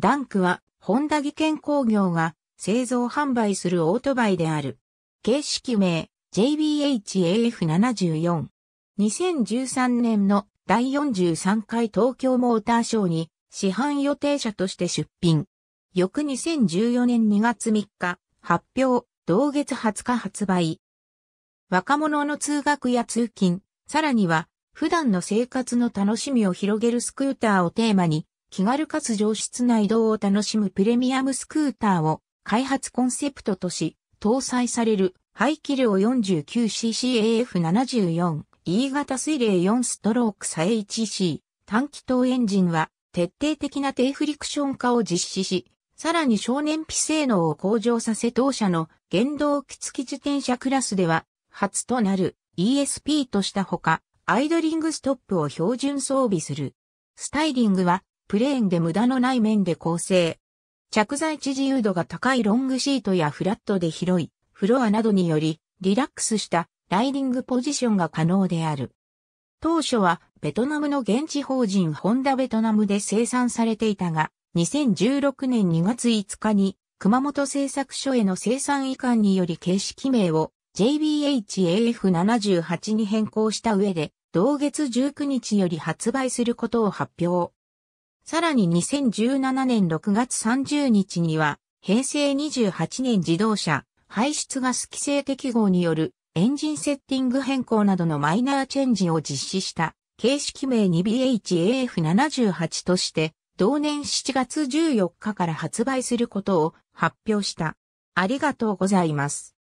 ダンクは、ホンダ技研工業が製造販売するオートバイである。形式名、JBHAF74。2013年の第43回東京モーターショーに市販予定車として出品。翌2014年2月3日、発表、同月20日発売。若者の通学や通勤、さらには普段の生活の楽しみを広げるスクーターをテーマに気軽かつ上質な移動を楽しむプレミアムスクーターを開発コンセプトとし、搭載される排気量 49ccAF74、E 型水冷4ストローク差 HC、短気筒エンジンは徹底的な低フリクション化を実施し、さらに少年費性能を向上させ当社の原動機付き自転車クラスでは初となる ESP としたほか、アイドリングストップを標準装備する。スタイリングはプレーンで無駄のない面で構成。着材地自由度が高いロングシートやフラットで広いフロアなどによりリラックスしたライディングポジションが可能である。当初はベトナムの現地法人ホンダベトナムで生産されていたが、2016年2月5日に熊本製作所への生産移管により形式名を JBHAF78 に変更した上で、同月19日より発売することを発表。さらに2017年6月30日には、平成28年自動車、排出ガス規制適合によるエンジンセッティング変更などのマイナーチェンジを実施した形式名に BHAF78 として同年7月14日から発売することを発表した。ありがとうございます。